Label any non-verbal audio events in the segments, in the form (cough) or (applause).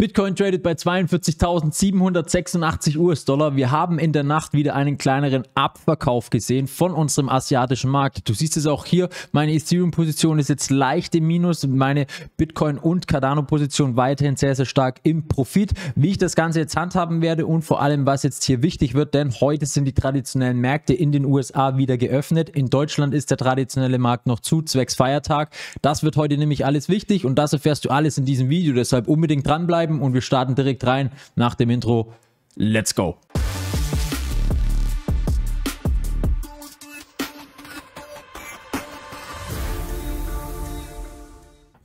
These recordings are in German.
Bitcoin tradet bei 42.786 US-Dollar. Wir haben in der Nacht wieder einen kleineren Abverkauf gesehen von unserem asiatischen Markt. Du siehst es auch hier, meine Ethereum-Position ist jetzt leicht im Minus, meine Bitcoin- und Cardano-Position weiterhin sehr, sehr stark im Profit. Wie ich das Ganze jetzt handhaben werde und vor allem, was jetzt hier wichtig wird, denn heute sind die traditionellen Märkte in den USA wieder geöffnet. In Deutschland ist der traditionelle Markt noch zu, zwecks Feiertag. Das wird heute nämlich alles wichtig und das erfährst du alles in diesem Video. Deshalb unbedingt dranbleiben bleiben und wir starten direkt rein nach dem Intro. Let's go!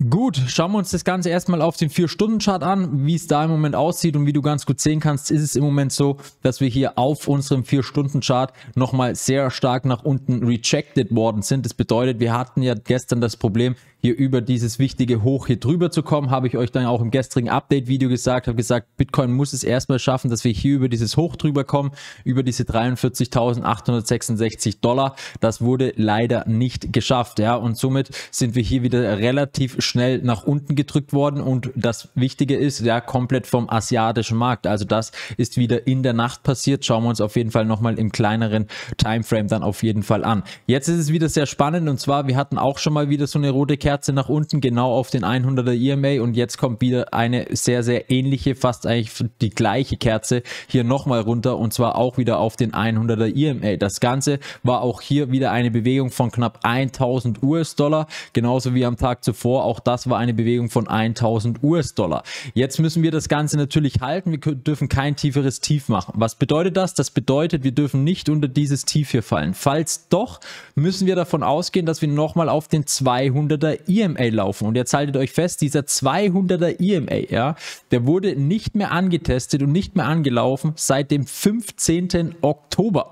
Gut, schauen wir uns das Ganze erstmal auf den 4-Stunden-Chart an, wie es da im Moment aussieht und wie du ganz gut sehen kannst, ist es im Moment so, dass wir hier auf unserem 4-Stunden-Chart nochmal sehr stark nach unten rejected worden sind. Das bedeutet, wir hatten ja gestern das Problem, hier über dieses wichtige Hoch hier drüber zu kommen, habe ich euch dann auch im gestrigen Update-Video gesagt, habe gesagt, Bitcoin muss es erstmal schaffen, dass wir hier über dieses Hoch drüber kommen, über diese 43.866 Dollar. Das wurde leider nicht geschafft, ja, und somit sind wir hier wieder relativ schnell nach unten gedrückt worden und das Wichtige ist, ja, komplett vom asiatischen Markt. Also das ist wieder in der Nacht passiert. Schauen wir uns auf jeden Fall nochmal im kleineren Timeframe dann auf jeden Fall an. Jetzt ist es wieder sehr spannend und zwar, wir hatten auch schon mal wieder so eine rote Kerze Kerze nach unten, genau auf den 100er EMA und jetzt kommt wieder eine sehr, sehr ähnliche, fast eigentlich die gleiche Kerze hier nochmal runter und zwar auch wieder auf den 100er EMA. Das Ganze war auch hier wieder eine Bewegung von knapp 1000 US-Dollar, genauso wie am Tag zuvor, auch das war eine Bewegung von 1000 US-Dollar. Jetzt müssen wir das Ganze natürlich halten, wir dürfen kein tieferes Tief machen. Was bedeutet das? Das bedeutet, wir dürfen nicht unter dieses Tief hier fallen. Falls doch, müssen wir davon ausgehen, dass wir nochmal auf den 200er EMA laufen. Und jetzt haltet euch fest, dieser 200er EMA, ja, der wurde nicht mehr angetestet und nicht mehr angelaufen seit dem 15. Oktober.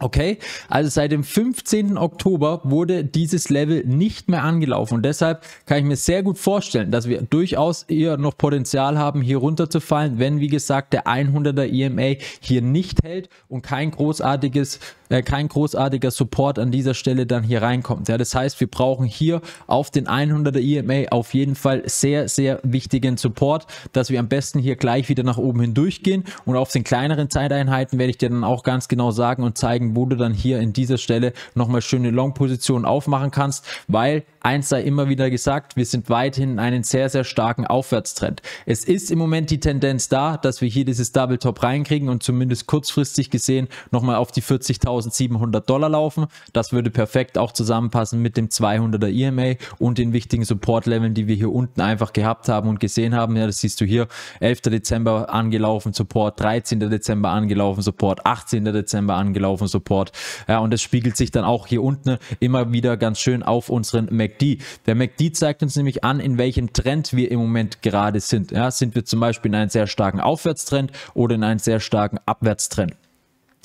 Okay, also seit dem 15. Oktober wurde dieses Level nicht mehr angelaufen und deshalb kann ich mir sehr gut vorstellen, dass wir durchaus eher noch Potenzial haben, hier runterzufallen, wenn wie gesagt der 100er EMA hier nicht hält und kein großartiges äh, kein großartiger Support an dieser Stelle dann hier reinkommt. Ja, das heißt, wir brauchen hier auf den 100er EMA auf jeden Fall sehr, sehr wichtigen Support, dass wir am besten hier gleich wieder nach oben hindurchgehen und auf den kleineren Zeiteinheiten werde ich dir dann auch ganz genau sagen und zeigen, wo du dann hier in dieser Stelle nochmal schöne Long-Positionen aufmachen kannst, weil Eins sei immer wieder gesagt, wir sind weithin in einen sehr, sehr starken Aufwärtstrend. Es ist im Moment die Tendenz da, dass wir hier dieses Double Top reinkriegen und zumindest kurzfristig gesehen nochmal auf die 40.700 Dollar laufen. Das würde perfekt auch zusammenpassen mit dem 200er EMA und den wichtigen Support-Leveln, die wir hier unten einfach gehabt haben und gesehen haben. Ja, das siehst du hier. 11. Dezember angelaufen, Support. 13. Dezember angelaufen, Support. 18. Dezember angelaufen, Support. Ja, und das spiegelt sich dann auch hier unten immer wieder ganz schön auf unseren McDonald's MACD. Der MACD zeigt uns nämlich an, in welchem Trend wir im Moment gerade sind. Ja, sind wir zum Beispiel in einem sehr starken Aufwärtstrend oder in einem sehr starken Abwärtstrend.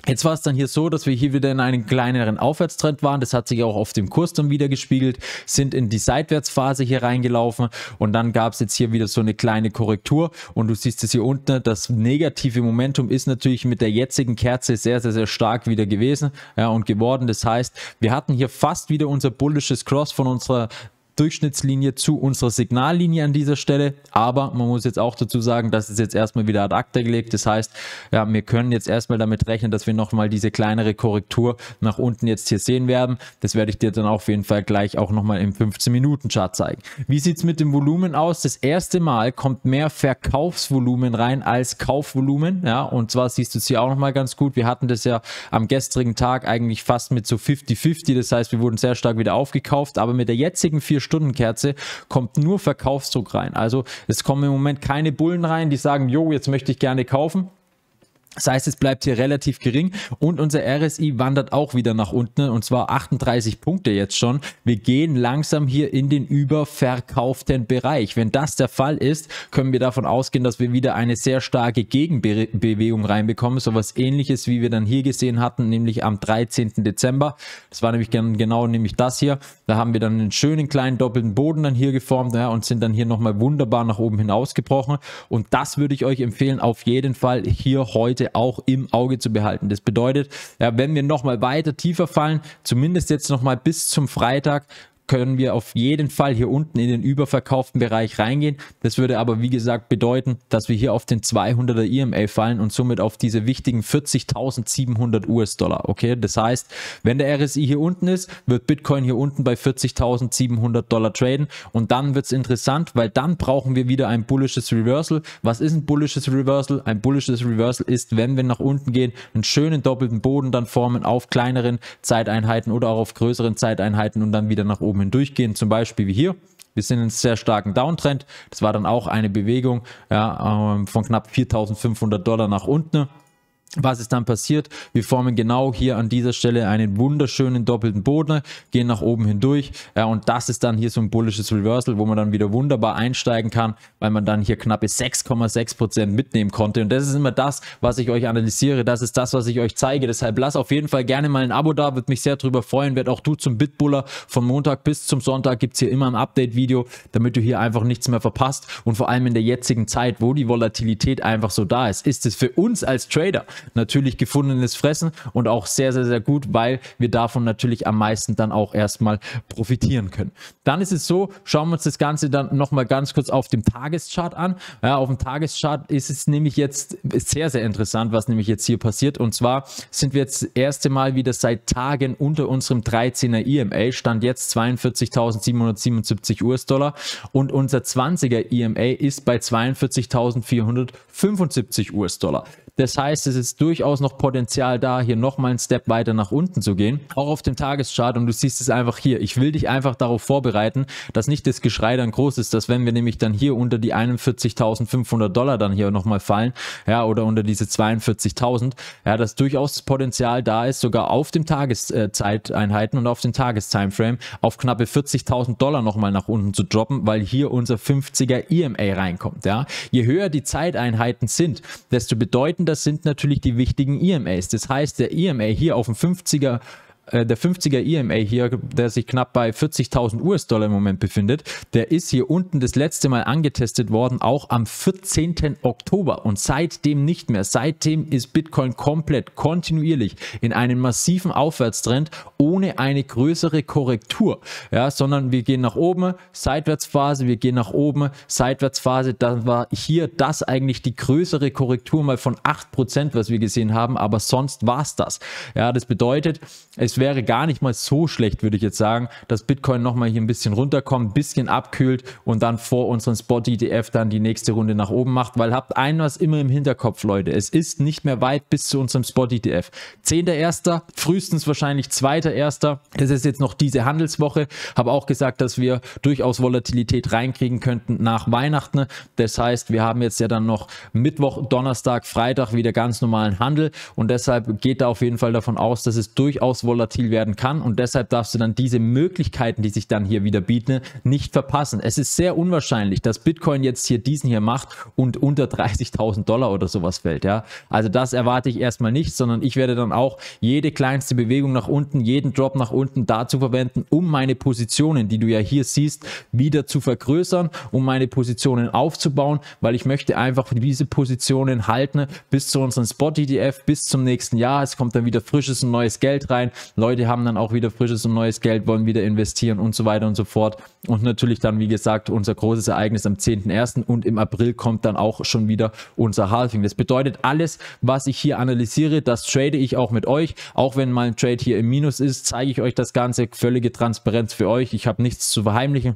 Jetzt war es dann hier so, dass wir hier wieder in einem kleineren Aufwärtstrend waren. Das hat sich auch auf dem Kurs dann wieder gespiegelt, sind in die Seitwärtsphase hier reingelaufen und dann gab es jetzt hier wieder so eine kleine Korrektur und du siehst es hier unten, das negative Momentum ist natürlich mit der jetzigen Kerze sehr, sehr, sehr stark wieder gewesen ja, und geworden. Das heißt, wir hatten hier fast wieder unser bullisches Cross von unserer Durchschnittslinie zu unserer Signallinie an dieser Stelle. Aber man muss jetzt auch dazu sagen, das ist jetzt erstmal wieder ad acta gelegt. Das heißt, ja, wir können jetzt erstmal damit rechnen, dass wir nochmal diese kleinere Korrektur nach unten jetzt hier sehen werden. Das werde ich dir dann auf jeden Fall gleich auch nochmal im 15-Minuten-Chart zeigen. Wie sieht es mit dem Volumen aus? Das erste Mal kommt mehr Verkaufsvolumen rein als Kaufvolumen. Ja, und zwar siehst du es hier auch nochmal ganz gut. Wir hatten das ja am gestrigen Tag eigentlich fast mit so 50-50. Das heißt, wir wurden sehr stark wieder aufgekauft. Aber mit der jetzigen vier Stundenkerze kommt nur Verkaufsdruck rein. Also es kommen im Moment keine Bullen rein, die sagen, jo, jetzt möchte ich gerne kaufen. Das heißt, es bleibt hier relativ gering und unser RSI wandert auch wieder nach unten ne? und zwar 38 Punkte jetzt schon. Wir gehen langsam hier in den überverkauften Bereich. Wenn das der Fall ist, können wir davon ausgehen, dass wir wieder eine sehr starke Gegenbewegung reinbekommen. So was ähnliches, wie wir dann hier gesehen hatten, nämlich am 13. Dezember. Das war nämlich genau nämlich das hier. Da haben wir dann einen schönen kleinen doppelten Boden dann hier geformt ja, und sind dann hier nochmal wunderbar nach oben hinausgebrochen. Und das würde ich euch empfehlen, auf jeden Fall hier heute Seite auch im Auge zu behalten. Das bedeutet, ja, wenn wir nochmal weiter tiefer fallen, zumindest jetzt nochmal bis zum Freitag, können wir auf jeden Fall hier unten in den überverkauften Bereich reingehen. Das würde aber wie gesagt bedeuten, dass wir hier auf den 200er EMA fallen und somit auf diese wichtigen 40.700 US-Dollar. Okay, das heißt, wenn der RSI hier unten ist, wird Bitcoin hier unten bei 40.700 Dollar traden und dann wird es interessant, weil dann brauchen wir wieder ein bullisches Reversal. Was ist ein bullisches Reversal? Ein bullisches Reversal ist, wenn wir nach unten gehen, einen schönen doppelten Boden dann formen auf kleineren Zeiteinheiten oder auch auf größeren Zeiteinheiten und dann wieder nach oben oben hindurchgehen, zum Beispiel wie hier. Wir sind in einem sehr starken Downtrend. Das war dann auch eine Bewegung ja, ähm, von knapp 4.500 Dollar nach unten. Was ist dann passiert? Wir formen genau hier an dieser Stelle einen wunderschönen doppelten Boden, gehen nach oben hindurch ja, und das ist dann hier so ein bullisches Reversal, wo man dann wieder wunderbar einsteigen kann, weil man dann hier knappe 6,6% mitnehmen konnte und das ist immer das, was ich euch analysiere, das ist das, was ich euch zeige, deshalb lasst auf jeden Fall gerne mal ein Abo da, würde mich sehr drüber freuen, werd auch du zum Bitbuller von Montag bis zum Sonntag gibt es hier immer ein Update-Video, damit du hier einfach nichts mehr verpasst und vor allem in der jetzigen Zeit, wo die Volatilität einfach so da ist, ist es für uns als Trader natürlich gefundenes Fressen und auch sehr, sehr, sehr gut, weil wir davon natürlich am meisten dann auch erstmal profitieren können. Dann ist es so, schauen wir uns das Ganze dann nochmal ganz kurz auf dem Tageschart an. Ja, auf dem Tageschart ist es nämlich jetzt sehr, sehr interessant, was nämlich jetzt hier passiert. Und zwar sind wir jetzt das erste Mal wieder seit Tagen unter unserem 13er EMA, stand jetzt 42.777 US-Dollar und unser 20er EMA ist bei 42.475 US-Dollar. Das heißt, es ist durchaus noch Potenzial da, hier nochmal einen Step weiter nach unten zu gehen, auch auf dem Tageschart. Und du siehst es einfach hier. Ich will dich einfach darauf vorbereiten, dass nicht das Geschrei dann groß ist, dass wenn wir nämlich dann hier unter die 41.500 Dollar dann hier nochmal fallen, ja, oder unter diese 42.000, ja, dass durchaus das Potenzial da ist, sogar auf dem Tageszeiteinheiten äh, und auf dem Tagestimeframe auf knappe 40.000 Dollar nochmal nach unten zu droppen, weil hier unser 50er EMA reinkommt, ja. Je höher die Zeiteinheiten sind, desto bedeutender das sind natürlich die wichtigen EMAs. Das heißt, der EMA hier auf dem 50er äh, der 50er EMA hier, der sich knapp bei 40.000 US-Dollar im Moment befindet, der ist hier unten das letzte Mal angetestet worden, auch am 14. Oktober und seitdem nicht mehr. Seitdem ist Bitcoin komplett kontinuierlich in einem massiven Aufwärtstrend ohne eine größere Korrektur, ja, sondern wir gehen nach oben, Seitwärtsphase, wir gehen nach oben, Seitwärtsphase, dann war hier das eigentlich die größere Korrektur mal von 8%, was wir gesehen haben, aber sonst war es das. Ja, das bedeutet, es es wäre gar nicht mal so schlecht, würde ich jetzt sagen, dass Bitcoin nochmal hier ein bisschen runterkommt, ein bisschen abkühlt und dann vor unserem Spot-ETF dann die nächste Runde nach oben macht, weil habt ein was immer im Hinterkopf, Leute. Es ist nicht mehr weit bis zu unserem Spot-ETF. 10.1., frühestens wahrscheinlich 2.1. Das ist jetzt noch diese Handelswoche. Habe auch gesagt, dass wir durchaus Volatilität reinkriegen könnten nach Weihnachten. Das heißt, wir haben jetzt ja dann noch Mittwoch, Donnerstag, Freitag wieder ganz normalen Handel und deshalb geht da auf jeden Fall davon aus, dass es durchaus Volatilität volatil werden kann und deshalb darfst du dann diese Möglichkeiten, die sich dann hier wieder bieten, nicht verpassen. Es ist sehr unwahrscheinlich, dass Bitcoin jetzt hier diesen hier macht und unter 30.000 Dollar oder sowas fällt, ja. Also das erwarte ich erstmal nicht, sondern ich werde dann auch jede kleinste Bewegung nach unten, jeden Drop nach unten dazu verwenden, um meine Positionen, die du ja hier siehst, wieder zu vergrößern, um meine Positionen aufzubauen, weil ich möchte einfach diese Positionen halten bis zu unserem Spot-ETF, bis zum nächsten Jahr. Es kommt dann wieder frisches und neues Geld rein. Leute haben dann auch wieder frisches und neues Geld, wollen wieder investieren und so weiter und so fort. Und natürlich dann, wie gesagt, unser großes Ereignis am 10.01. und im April kommt dann auch schon wieder unser Halving. Das bedeutet, alles, was ich hier analysiere, das trade ich auch mit euch. Auch wenn mal ein Trade hier im Minus ist, zeige ich euch das Ganze. Völlige Transparenz für euch. Ich habe nichts zu verheimlichen.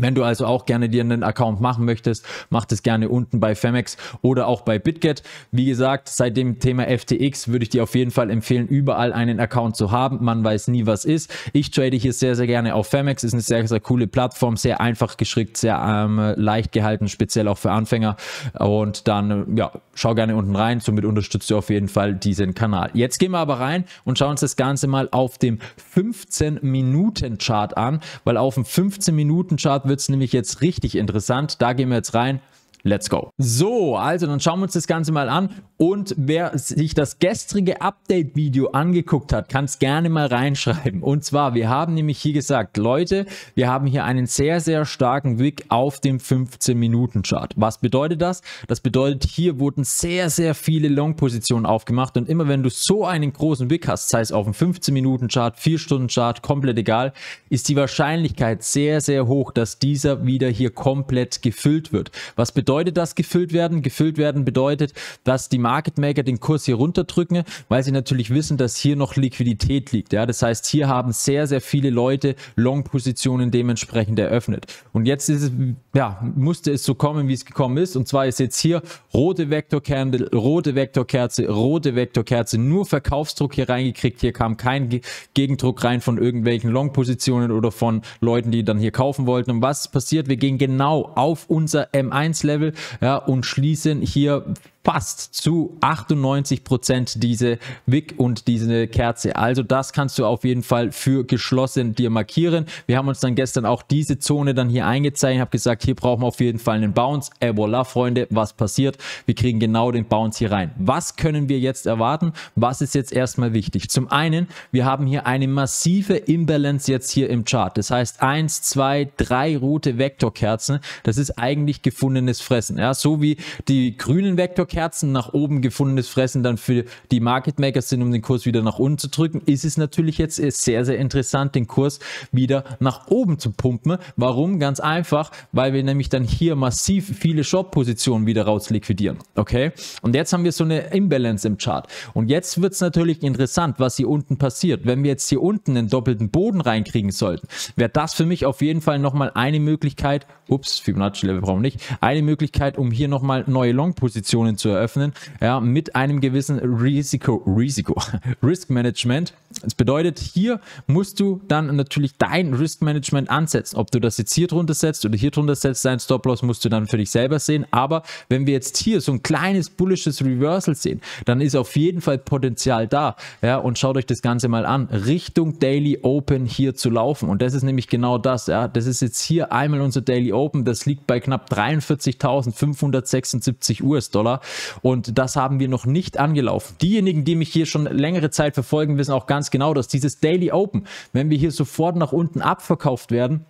Wenn du also auch gerne dir einen Account machen möchtest, mach das gerne unten bei Femex oder auch bei BitGet. Wie gesagt, seit dem Thema FTX würde ich dir auf jeden Fall empfehlen, überall einen Account zu haben. Man weiß nie, was ist. Ich trade hier sehr, sehr gerne auf Femex. Ist eine sehr, sehr coole Plattform, sehr einfach geschickt, sehr ähm, leicht gehalten, speziell auch für Anfänger. Und dann, ja, schau gerne unten rein. Somit unterstützt du auf jeden Fall diesen Kanal. Jetzt gehen wir aber rein und schauen uns das Ganze mal auf dem 15-Minuten-Chart an, weil auf dem 15-Minuten-Chart wird es nämlich jetzt richtig interessant. Da gehen wir jetzt rein. Let's go. So, also dann schauen wir uns das Ganze mal an. Und wer sich das gestrige Update-Video angeguckt hat, kann es gerne mal reinschreiben. Und zwar, wir haben nämlich hier gesagt, Leute, wir haben hier einen sehr, sehr starken Wick auf dem 15-Minuten-Chart. Was bedeutet das? Das bedeutet, hier wurden sehr, sehr viele Long-Positionen aufgemacht. Und immer wenn du so einen großen Wick hast, sei es auf dem 15-Minuten-Chart, 4-Stunden-Chart, komplett egal, ist die Wahrscheinlichkeit sehr, sehr hoch, dass dieser wieder hier komplett gefüllt wird. Was bedeutet, bedeutet das gefüllt werden? Gefüllt werden bedeutet, dass die Market Maker den Kurs hier runterdrücken, weil sie natürlich wissen, dass hier noch Liquidität liegt. Ja, das heißt, hier haben sehr, sehr viele Leute Long-Positionen dementsprechend eröffnet. Und jetzt ist es, ja, musste es so kommen, wie es gekommen ist. Und zwar ist jetzt hier rote Vektorkerze, rote Vektorkerze, rote Vektorkerze, nur Verkaufsdruck hier reingekriegt. Hier kam kein Gegendruck rein von irgendwelchen Long-Positionen oder von Leuten, die dann hier kaufen wollten. Und was passiert? Wir gehen genau auf unser M1-Level Level ja, und schließen hier fast zu 98% Prozent diese Wick und diese Kerze. Also das kannst du auf jeden Fall für geschlossen dir markieren. Wir haben uns dann gestern auch diese Zone dann hier eingezeichnet, habe gesagt, hier brauchen wir auf jeden Fall einen Bounce. Et voilà, Freunde, was passiert? Wir kriegen genau den Bounce hier rein. Was können wir jetzt erwarten? Was ist jetzt erstmal wichtig? Zum einen, wir haben hier eine massive Imbalance jetzt hier im Chart. Das heißt, eins, zwei, drei rote Vektorkerzen, das ist eigentlich gefundenes Fressen. Ja, so wie die grünen Vektorkerzen Kerzen nach oben gefundenes Fressen dann für die Market Makers sind, um den Kurs wieder nach unten zu drücken, ist es natürlich jetzt sehr, sehr interessant, den Kurs wieder nach oben zu pumpen. Warum? Ganz einfach, weil wir nämlich dann hier massiv viele Short-Positionen wieder raus liquidieren. Okay? Und jetzt haben wir so eine Imbalance im Chart. Und jetzt wird es natürlich interessant, was hier unten passiert. Wenn wir jetzt hier unten einen doppelten Boden reinkriegen sollten, wäre das für mich auf jeden Fall nochmal eine Möglichkeit, ups, Fibonacci-Level brauchen wir nicht, eine Möglichkeit, um hier nochmal neue Long-Positionen zu eröffnen, ja, mit einem gewissen Risiko, Risiko, (laughs) Risk-Management. Das bedeutet, hier musst du dann natürlich dein Risk-Management ansetzen. Ob du das jetzt hier drunter setzt oder hier drunter setzt, dein Stop-Loss musst du dann für dich selber sehen. Aber wenn wir jetzt hier so ein kleines bullisches Reversal sehen, dann ist auf jeden Fall Potenzial da. Ja, und schaut euch das Ganze mal an. Richtung Daily Open hier zu laufen. Und das ist nämlich genau das. Ja, das ist jetzt hier einmal unser Daily Open. Open. Das liegt bei knapp 43.576 US-Dollar. Und das haben wir noch nicht angelaufen. Diejenigen, die mich hier schon längere Zeit verfolgen, wissen auch ganz genau, dass dieses Daily Open, wenn wir hier sofort nach unten abverkauft werden,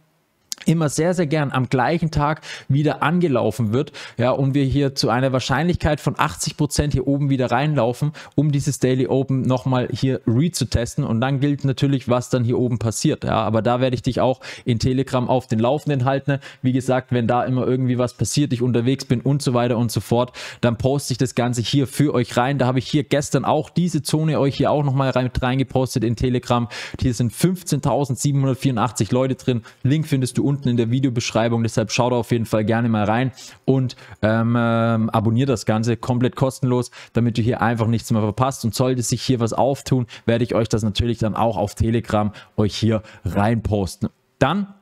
immer sehr, sehr gern am gleichen Tag wieder angelaufen wird, ja, und wir hier zu einer Wahrscheinlichkeit von 80 Prozent hier oben wieder reinlaufen, um dieses Daily Open nochmal hier re-zu-testen Und dann gilt natürlich, was dann hier oben passiert, ja, aber da werde ich dich auch in Telegram auf den Laufenden halten. Wie gesagt, wenn da immer irgendwie was passiert, ich unterwegs bin und so weiter und so fort, dann poste ich das Ganze hier für euch rein. Da habe ich hier gestern auch diese Zone euch hier auch nochmal reingepostet in Telegram. Hier sind 15.784 Leute drin. Link findest du unten unten in der Videobeschreibung. Deshalb schaut auf jeden Fall gerne mal rein und ähm, ähm, abonniert das Ganze komplett kostenlos, damit ihr hier einfach nichts mehr verpasst. Und sollte sich hier was auftun, werde ich euch das natürlich dann auch auf Telegram euch hier reinposten. Dann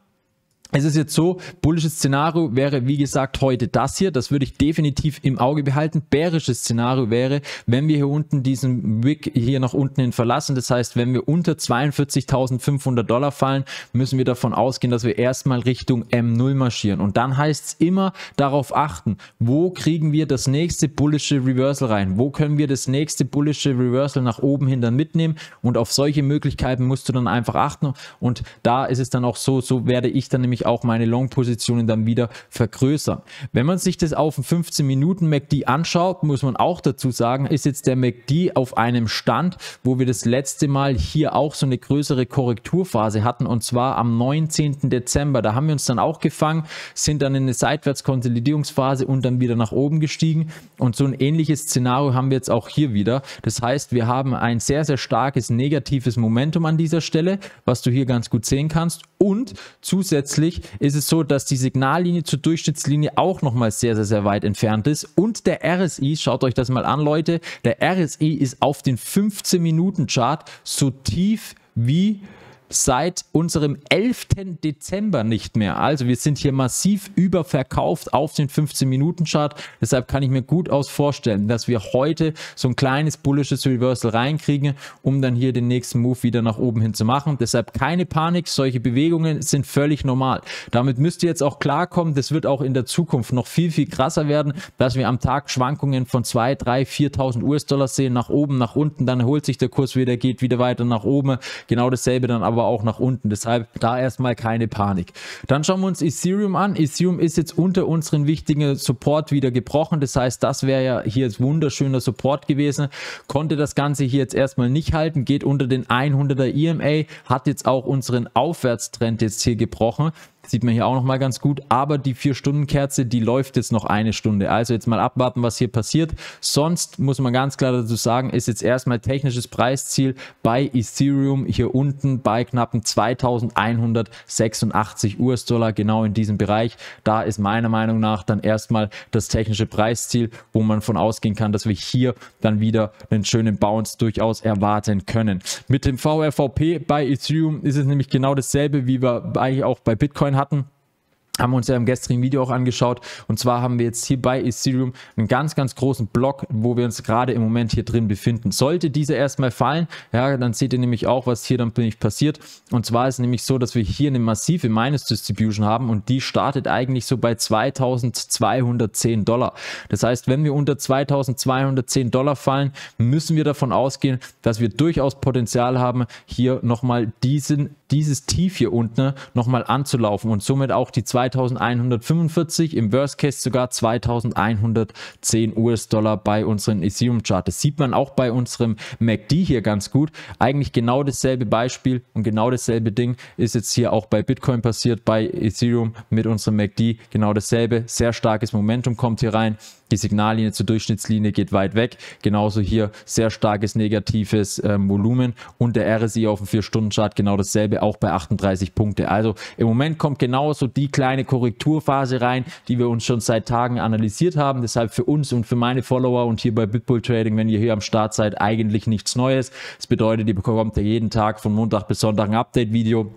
es ist jetzt so, bullisches Szenario wäre, wie gesagt, heute das hier. Das würde ich definitiv im Auge behalten. Bärisches Szenario wäre, wenn wir hier unten diesen Wick hier nach unten hin verlassen. Das heißt, wenn wir unter 42.500 Dollar fallen, müssen wir davon ausgehen, dass wir erstmal Richtung M0 marschieren. Und dann heißt es immer darauf achten, wo kriegen wir das nächste bullische Reversal rein? Wo können wir das nächste bullische Reversal nach oben hin dann mitnehmen? Und auf solche Möglichkeiten musst du dann einfach achten. Und da ist es dann auch so, so werde ich dann nämlich nämlich auch meine Long-Positionen dann wieder vergrößern. Wenn man sich das auf dem 15-Minuten-MACD anschaut, muss man auch dazu sagen, ist jetzt der MACD auf einem Stand, wo wir das letzte Mal hier auch so eine größere Korrekturphase hatten und zwar am 19. Dezember. Da haben wir uns dann auch gefangen, sind dann in eine Seitwärtskonsolidierungsphase und dann wieder nach oben gestiegen und so ein ähnliches Szenario haben wir jetzt auch hier wieder. Das heißt, wir haben ein sehr, sehr starkes negatives Momentum an dieser Stelle, was du hier ganz gut sehen kannst und zusätzlich Zusätzlich ist es so, dass die Signallinie zur Durchschnittslinie auch nochmal sehr, sehr, sehr weit entfernt ist. Und der RSI, schaut euch das mal an, Leute, der RSI ist auf den 15-Minuten-Chart so tief wie seit unserem 11. Dezember nicht mehr. Also wir sind hier massiv überverkauft auf den 15-Minuten-Chart. Deshalb kann ich mir gut aus vorstellen, dass wir heute so ein kleines bullisches Reversal reinkriegen, um dann hier den nächsten Move wieder nach oben hin zu machen. Deshalb keine Panik, solche Bewegungen sind völlig normal. Damit müsst ihr jetzt auch klarkommen, das wird auch in der Zukunft noch viel, viel krasser werden, dass wir am Tag Schwankungen von 2, 3, 4.000 US-Dollar sehen, nach oben, nach unten, dann holt sich der Kurs wieder, geht wieder weiter nach oben. Genau dasselbe dann aber aber auch nach unten. Deshalb da erstmal keine Panik. Dann schauen wir uns Ethereum an. Ethereum ist jetzt unter unseren wichtigen Support wieder gebrochen. Das heißt, das wäre ja hier jetzt wunderschöner Support gewesen. Konnte das Ganze hier jetzt erstmal nicht halten, geht unter den 100er EMA, hat jetzt auch unseren Aufwärtstrend jetzt hier gebrochen. Sieht man hier auch nochmal ganz gut. Aber die 4-Stunden-Kerze, die läuft jetzt noch eine Stunde. Also jetzt mal abwarten, was hier passiert. Sonst muss man ganz klar dazu sagen, ist jetzt erstmal technisches Preisziel bei Ethereum hier unten bei knappen 2186 US-Dollar, genau in diesem Bereich. Da ist meiner Meinung nach dann erstmal das technische Preisziel, wo man von ausgehen kann, dass wir hier dann wieder einen schönen Bounce durchaus erwarten können. Mit dem VRVP bei Ethereum ist es nämlich genau dasselbe, wie wir eigentlich auch bei Bitcoin hatten haben wir uns ja im gestrigen Video auch angeschaut. Und zwar haben wir jetzt hier bei Ethereum einen ganz, ganz großen Block, wo wir uns gerade im Moment hier drin befinden. Sollte dieser erstmal fallen, ja, dann seht ihr nämlich auch, was hier dann nämlich passiert. Und zwar ist es nämlich so, dass wir hier eine massive Minus-Distribution haben und die startet eigentlich so bei 2210 Dollar. Das heißt, wenn wir unter 2210 Dollar fallen, müssen wir davon ausgehen, dass wir durchaus Potenzial haben, hier nochmal diesen, dieses Tief hier unten nochmal anzulaufen und somit auch die 2 2145, im Worst Case sogar 2110 US-Dollar bei unseren Ethereum-Chart. Das sieht man auch bei unserem MACD hier ganz gut. Eigentlich genau dasselbe Beispiel und genau dasselbe Ding ist jetzt hier auch bei Bitcoin passiert, bei Ethereum mit unserem MACD. Genau dasselbe, sehr starkes Momentum kommt hier rein. Die Signallinie zur Durchschnittslinie geht weit weg. Genauso hier sehr starkes negatives ähm, Volumen und der RSI auf dem 4-Stunden-Chart genau dasselbe, auch bei 38 Punkte. Also im Moment kommt genauso die kleine Korrekturphase rein, die wir uns schon seit Tagen analysiert haben. Deshalb für uns und für meine Follower und hier bei Bitbull Trading, wenn ihr hier am Start seid, eigentlich nichts Neues. Das bedeutet, ihr bekommt ja jeden Tag von Montag bis Sonntag ein Update-Video.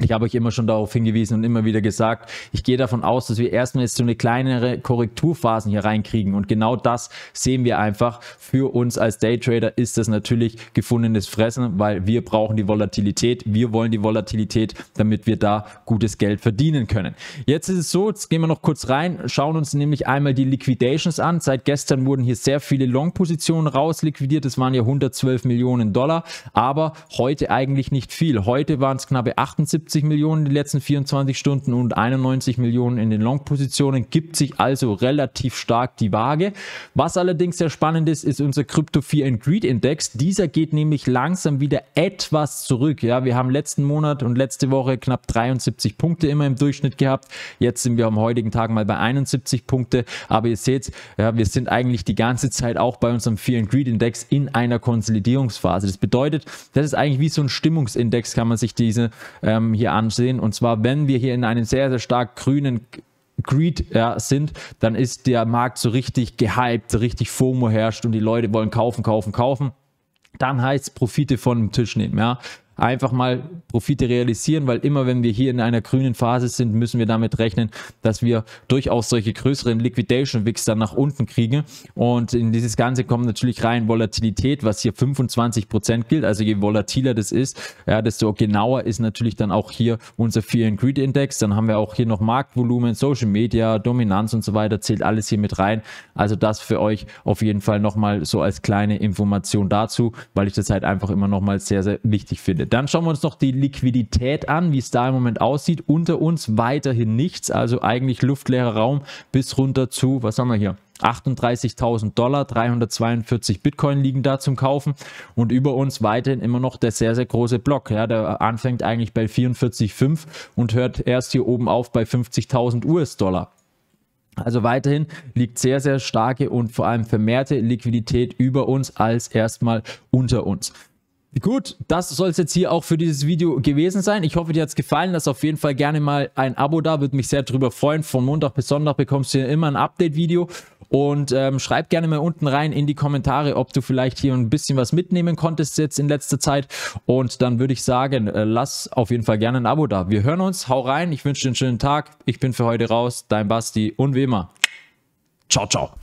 Ich habe euch immer schon darauf hingewiesen und immer wieder gesagt, ich gehe davon aus, dass wir erstmal jetzt so eine kleinere Korrekturphasen hier reinkriegen. Und genau das sehen wir einfach. Für uns als Daytrader ist das natürlich gefundenes Fressen, weil wir brauchen die Volatilität. Wir wollen die Volatilität, damit wir da gutes Geld verdienen können. Jetzt ist es so, jetzt gehen wir noch kurz rein, schauen uns nämlich einmal die Liquidations an. Seit gestern wurden hier sehr viele Long-Positionen rausliquidiert. Das waren ja 112 Millionen Dollar, aber heute eigentlich nicht viel. Heute waren es knappe 78 71 Millionen in den letzten 24 Stunden und 91 Millionen in den Long-Positionen, gibt sich also relativ stark die Waage. Was allerdings sehr spannend ist, ist unser Crypto Fear and Greed Index. Dieser geht nämlich langsam wieder etwas zurück. Ja, wir haben letzten Monat und letzte Woche knapp 73 Punkte immer im Durchschnitt gehabt. Jetzt sind wir am heutigen Tag mal bei 71 Punkte. Aber ihr seht, ja, wir sind eigentlich die ganze Zeit auch bei unserem Fear and Greed Index in einer Konsolidierungsphase. Das bedeutet, das ist eigentlich wie so ein Stimmungsindex, kann man sich diese ähm, ähm, hier ansehen. Und zwar, wenn wir hier in einem sehr, sehr stark grünen Greed ja, sind, dann ist der Markt so richtig gehypt, so richtig FOMO herrscht und die Leute wollen kaufen, kaufen, kaufen dann heißt es Profite von dem Tisch nehmen. Ja? einfach mal Profite realisieren, weil immer wenn wir hier in einer grünen Phase sind, müssen wir damit rechnen, dass wir durchaus solche größeren Liquidation Wicks dann nach unten kriegen und in dieses Ganze kommt natürlich rein Volatilität, was hier 25% gilt, also je volatiler das ist, ja, desto genauer ist natürlich dann auch hier unser Fear and Greed Index, dann haben wir auch hier noch Marktvolumen, Social Media, Dominanz und so weiter, zählt alles hier mit rein, also das für euch auf jeden Fall nochmal so als kleine Information dazu, weil ich das halt einfach immer nochmal sehr, sehr wichtig finde. Dann schauen wir uns noch die Liquidität an, wie es da im Moment aussieht. Unter uns weiterhin nichts, also eigentlich luftleerer Raum bis runter zu, was haben wir hier? 38.000 Dollar, 342 Bitcoin liegen da zum Kaufen und über uns weiterhin immer noch der sehr, sehr große Block. Ja, der anfängt eigentlich bei 44,5 und hört erst hier oben auf bei 50.000 US-Dollar. Also weiterhin liegt sehr, sehr starke und vor allem vermehrte Liquidität über uns als erstmal unter uns. Gut, das soll es jetzt hier auch für dieses Video gewesen sein. Ich hoffe, dir hat es gefallen. Lass auf jeden Fall gerne mal ein Abo da, würde mich sehr drüber freuen. Von Montag bis Sonntag bekommst du hier immer ein Update-Video. Und ähm, schreib gerne mal unten rein in die Kommentare, ob du vielleicht hier ein bisschen was mitnehmen konntest jetzt in letzter Zeit. Und dann würde ich sagen, äh, lass auf jeden Fall gerne ein Abo da. Wir hören uns, hau rein. Ich wünsche dir einen schönen Tag. Ich bin für heute raus. Dein Basti und wie immer. Ciao, ciao.